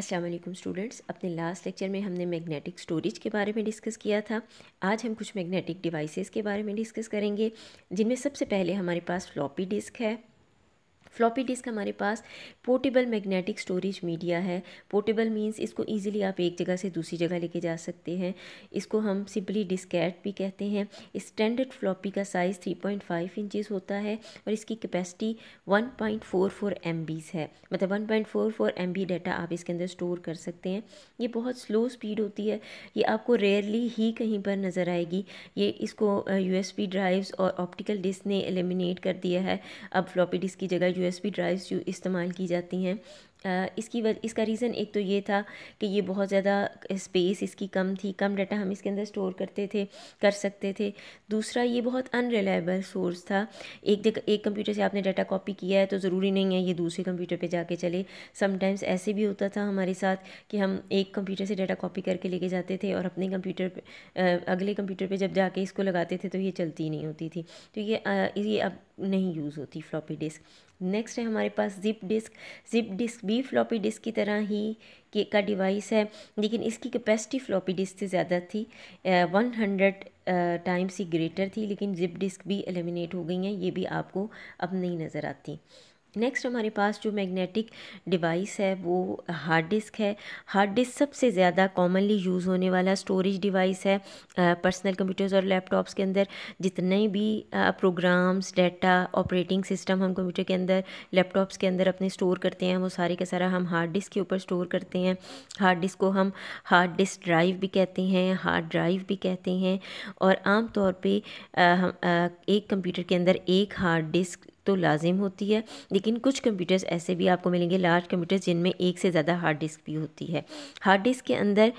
अस्सलाम वालेकुम स्टूडेंट्स अपने लास्ट लेक्चर में हमने मैग्नेटिक स्टोरेज के बारे में डिस्कस किया था आज हम कुछ मैग्नेटिक डिवाइसेस के बारे में डिस्कस करेंगे जिनमें सबसे पहले हमारे पास फ्लॉपी डिस्क है फ्लॉपी डिस्क हमारे पास पोर्टेबल मैग्नेटिक स्टोरेज मीडिया है पोर्टेबल मींस इसको ईजिली आप एक जगह से दूसरी जगह लेके जा सकते हैं इसको हम सिंपली डिस्कैट भी कहते हैं स्टैंडर्ड फ्लॉपी का size three point five inches होता है और इसकी capacity one point four four M Bs है मतलब one point four four M B data आप इसके अंदर स्टोर कर सकते हैं ये बहुत स्लो स्पीड होती है ये आपको रेयरली ही कहीं पर नज़र आएगी ये इसको यू पी ड्राइव्स और ऑप्टिकल डिस्क ने एलिमिनेट कर दिया है अब फ्लॉपी डिस्क की जगह यूएसबी ड्राइव्स जो इस्तेमाल की जाती हैं इसकी वज इसका रीज़न एक तो ये था कि ये बहुत ज़्यादा स्पेस इसकी कम थी कम डाटा हम इसके अंदर स्टोर करते थे कर सकते थे दूसरा ये बहुत अनरिलायबल सोर्स था एक जगह एक कंप्यूटर से आपने डाटा कॉपी किया है तो ज़रूरी नहीं है ये दूसरे कंप्यूटर पे जाके चले समटाइम्स ऐसे भी होता था हमारे साथ कि हम एक कंप्यूटर से डाटा कॉपी करके लेके जाते थे और अपने कंप्यूटर पर अगले कंप्यूटर पर जब जाके इसको लगाते थे तो ये चलती नहीं होती थी तो ये ये अब नहीं यूज़ होती फ्लॉपी डिस्क नेक्स्ट है हमारे पास जिप डिस्क जिप डिस्क भी फ्लॉपी डिस्क की तरह ही के का डिवाइस है लेकिन इसकी कैपेसिटी फ्लॉपी डिस्क से ज़्यादा थी वन हंड्रेड टाइम्स ही ग्रेटर थी लेकिन जिप डिस्क भी एलिमिनेट हो गई हैं ये भी आपको अब नहीं नज़र आती नेक्स्ट हमारे पास जो मैग्नेटिक डिवाइस है वो हार्ड डिस्क है हार्ड डिस्क सबसे ज़्यादा कॉमनली यूज़ होने वाला स्टोरेज डिवाइस है पर्सनल कंप्यूटर्स और लैपटॉप्स के अंदर जितने भी प्रोग्राम्स डाटा ऑपरेटिंग सिस्टम हम कंप्यूटर के अंदर लैपटॉप्स के अंदर अपने स्टोर करते हैं वो सारे का सारा हम हार्ड डिस्क के ऊपर स्टोर करते हैं हार्ड डिस्क को हम हार्ड डिस्क ड्राइव भी कहते हैं हार्ड ड्राइव भी कहते हैं और आम तौर पर एक कंप्यूटर के अंदर एक हार्ड डिस्क तो लाजिम होती है लेकिन कुछ कंप्यूटर्स ऐसे भी आपको मिलेंगे लार्ज कंप्यूटर्स जिनमें एक से ज़्यादा हार्ड डिस्क भी होती है हार्ड डिस्क के अंदर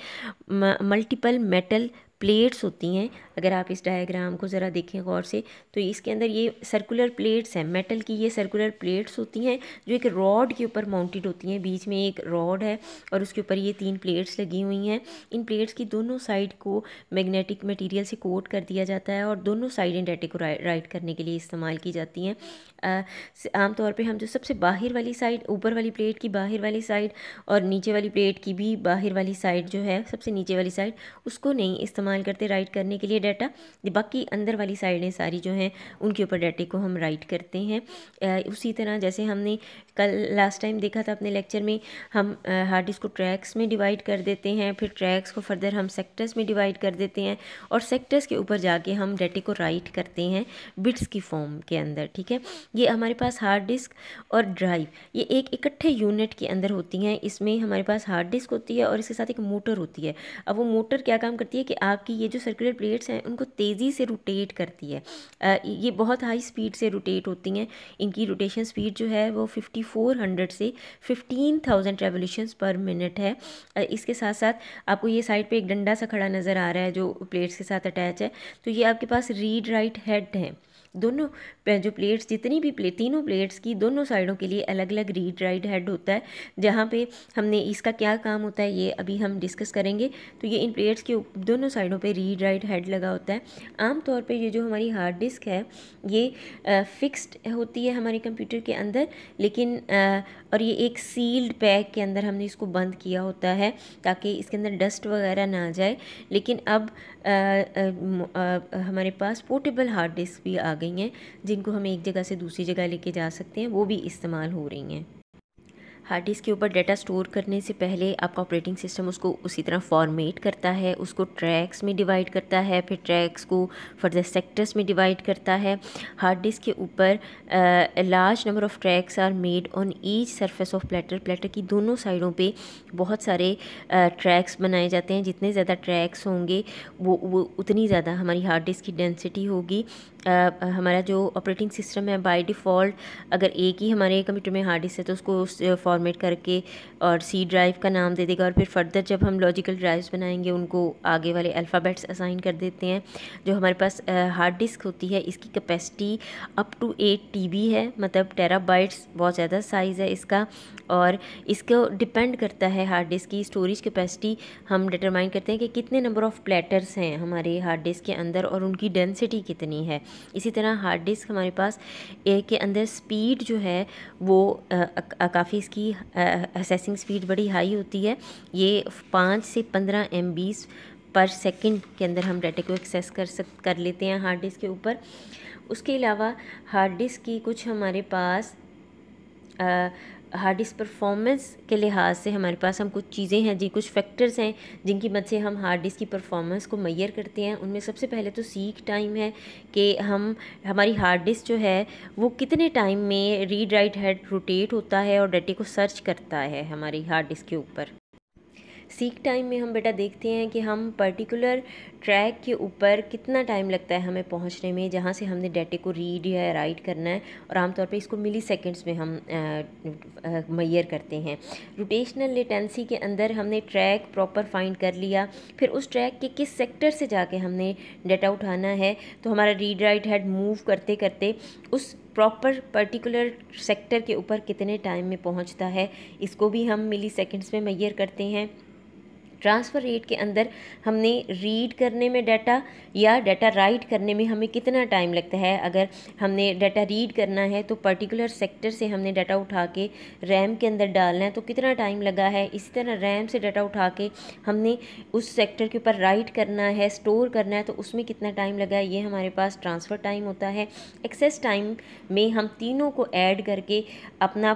मल्टीपल मेटल प्लेट्स होती हैं अगर आप इस डायग्राम को ज़रा देखें गौर से तो इसके अंदर ये सर्कुलर प्लेट्स हैं मेटल की ये सर्कुलर प्लेट्स होती हैं जो एक रॉड के ऊपर माउंटेड होती हैं बीच में एक रॉड है और उसके ऊपर ये तीन प्लेट्स लगी हुई हैं इन प्लेट्स की दोनों साइड को मैग्नेटिक मटीरियल से कोट कर दिया जाता है और दोनों साइड इन डाटे को राइट करने के लिए इस्तेमाल की जाती हैं आमतौर पर हम जो सबसे बाहर वाली साइड ऊपर वाली प्लेट की बाहर वाली साइड और नीचे वाली प्लेट की भी बाहर वाली साइड जो है सबसे नीचे वाली साइड उसको नहीं इस्तेमाल इस्तेमाल करते राइट करने के लिए डाटा बाकी अंदर वाली साइडें सारी जो हैं उनके ऊपर डाटे को हम राइट करते हैं उसी तरह जैसे हमने कल लास्ट टाइम देखा था अपने लेक्चर में हम हार्ड डिस्क को ट्रैक्स में डिवाइड कर देते हैं फिर ट्रैक्स को फर्दर हम सेक्टर्स में डिवाइड कर देते हैं और सेक्टर्स के ऊपर जाके हम डाटे को राइट करते हैं बिट्स की फॉर्म के अंदर ठीक है ये हमारे पास हार्ड डिस्क और ड्राइव ये एक इकट्ठे यूनिट के अंदर होती हैं इसमें हमारे पास हार्ड डिस्क होती है और इसके साथ एक मोटर होती है अब वो मोटर क्या काम करती है कि आप आपकी ये जो सर्कुलर प्लेट्स हैं उनको तेज़ी से रोटेट करती है ये बहुत हाई स्पीड से रोटेट होती हैं इनकी रोटेशन स्पीड जो है वो फिफ्टी फोर हंड्रेड से 15000 थाउजेंड पर मिनट है इसके साथ साथ आपको ये साइड पर एक डंडा सा खड़ा नज़र आ रहा है जो प्लेट्स के साथ अटैच है तो ये आपके पास रीड राइट हेड हैं दोनों जो प्लेट्स जितनी भी प्लेट तीनों प्लेट्स की दोनों साइडों के लिए अलग अलग रीड राइट हेड होता है जहाँ पे हमने इसका क्या काम होता है ये अभी हम डिस्कस करेंगे तो ये इन प्लेट्स के दोनों साइडों पे रीड राइट हेड लगा होता है आमतौर पे ये जो हमारी हार्ड डिस्क है ये फिक्स्ड होती है हमारे कंप्यूटर के अंदर लेकिन आ, और ये एक सील्ड पैक के अंदर हमने इसको बंद किया होता है ताकि इसके अंदर डस्ट वगैरह ना जाए लेकिन अब आ, आ, हमारे पास पोर्टेबल हार्ड डिस्क भी आ गई हैं जिनको हम एक जगह से दूसरी जगह लेके जा सकते हैं वो भी इस्तेमाल हो रही हैं हार्ड डिस्क के ऊपर डाटा स्टोर करने से पहले आपका ऑपरेटिंग सिस्टम उसको उसी तरह फॉर्मेट करता है उसको ट्रैक्स में डिवाइड करता है फिर ट्रैक्स को फर्दर सेक्टर्स में डिवाइड करता है हार्ड डिस्क के ऊपर large number of tracks are made on each surface of platter platter की दोनों साइडों पे बहुत सारे ट्रैक्स बनाए जाते हैं जितने ज़्यादा ट्रैक्स होंगे वो वो उतनी ज़्यादा हमारी हार्ड डिस्क की डेंसिटी होगी हमारा जो ऑपरेटिंग सिस्टम है बाई डिफ़ॉल्ट अगर एक ही हमारे कंप्यूटर में हार्ड डिस्क है तो उसको फॉर्मेट करके और सी ड्राइव का नाम दे देगा और फिर फर्दर जब हम लॉजिकल ड्राइव्स बनाएंगे उनको आगे वाले अल्फ़ाबेट्स असाइन कर देते हैं जो हमारे पास हार्ड डिस्क होती है इसकी capacity up to eight T है मतलब टेराबाइट्स बहुत ज़्यादा साइज़ है इसका और इसको डिपेंड करता है हार्ड डिस्क की स्टोरेज कैपेसिटी हम डिटरमाइन करते हैं कि कितने नंबर ऑफ़ प्लेटर्स हैं हमारे हार्ड डिस्क के अंदर और उनकी डेंसिटी कितनी है इसी तरह हार्ड डिस्क हमारे पास के अंदर स्पीड जो है वो काफ़ी इसकी इसकी असेसिंग स्पीड बड़ी हाई होती है ये पाँच से पंद्रह एम पर सेकंड के अंदर हम डाटा को एक्सेस कर सक कर लेते हैं हार्ड डिस्क के ऊपर उसके अलावा हार्ड डिस्क की कुछ हमारे पास हार्ड डिस्क परफॉर्मेंस के लिहाज से हमारे पास हम कुछ चीज़ें हैं जी कुछ फैक्टर्स हैं जिनकी मदद से हम हार्ड डिस्क की परफॉर्मेंस को मैयर करते हैं उनमें सबसे पहले तो सीख टाइम है कि हम हमारी हार्ड डिस्क जो है वो कितने टाइम में रीड राइट हेड रोटेट होता है और डेटे को सर्च करता है हमारी हार्ड डिस्क के ऊपर सीख टाइम में हम बेटा देखते हैं कि हम पर्टिकुलर ट्रैक के ऊपर कितना टाइम लगता है हमें पहुंचने में जहाँ से हमने डाटे को रीड या राइट करना है और आमतौर पे इसको मिली सेकेंड्स में हम मैयर करते हैं रोटेशनल लेटेंसी के अंदर हमने ट्रैक प्रॉपर फाइंड कर लिया फिर उस ट्रैक के किस सेक्टर से जाके हमने डाटा उठाना है तो हमारा रीड राइट हेड मूव करते करते उस प्रॉपर पर्टिकुलर सेक्टर के ऊपर कितने टाइम में पहुंचता है इसको भी हम मिली सेकेंड्स में मैयर करते हैं ट्रांसफ़र रेट के अंदर हमने रीड करने में डाटा या डाटा राइट करने में हमें कितना टाइम लगता है अगर हमने डाटा रीड करना है तो पर्टिकुलर सेक्टर से हमने डाटा उठा के रैम के अंदर डालना है तो कितना टाइम लगा है इसी तरह रैम से डाटा उठा के हमने उस सेक्टर के ऊपर राइट करना है स्टोर करना है तो उसमें कितना टाइम लगा है ये हमारे पास ट्रांसफ़र टाइम होता है एक्सेस टाइम में हम तीनों को ऐड करके अपना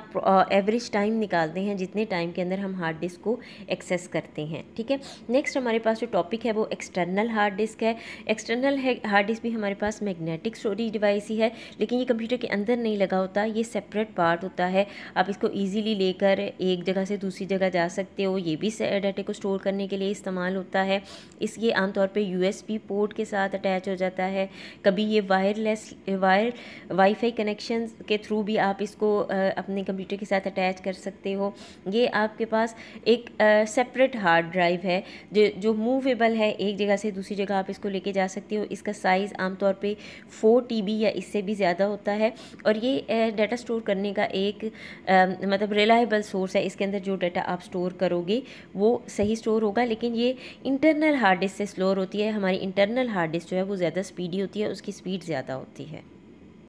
एवरेज टाइम निकालते हैं जितने टाइम के अंदर हम हार्ड डिस्क को एक्सेस करते हैं ठीक है नेक्स्ट हमारे पास जो टॉपिक है वो एक्सटर्नल हार्ड डिस्क है एक्सटर्नल हार्ड डिस्क भी हमारे पास मैग्नेटिक स्टोरेज डिवाइस ही है लेकिन ये कंप्यूटर के अंदर नहीं लगा होता ये सेपरेट पार्ट होता है आप इसको ईजिली लेकर एक जगह से दूसरी जगह जा सकते हो ये भी डाटे को स्टोर करने के लिए इस्तेमाल होता है इस ये आमतौर पर यू पोर्ट के साथ अटैच हो जाता है कभी ये वायरलेस वायर वाईफाई कनेक्शन के थ्रू भी आप इसको अपने कंप्यूटर के साथ अटैच कर सकते हो ये आपके पास एक सेपरेट हार्ड ड्राइव ड्राइव है जो जो मूवेबल है एक जगह से दूसरी जगह आप इसको लेके जा सकते हो इसका साइज़ आमतौर पे फोर टी या इससे भी ज़्यादा होता है और ये डाटा स्टोर करने का एक आ, मतलब रिलायबल सोर्स है इसके अंदर जो डाटा आप स्टोर करोगे वो सही स्टोर होगा लेकिन ये इंटरनल हार्ड डिस्क से स्लोर होती है हमारी इंटरनल हार्ड डिस्क जो है वो ज़्यादा स्पीडी होती है उसकी स्पीड ज़्यादा होती है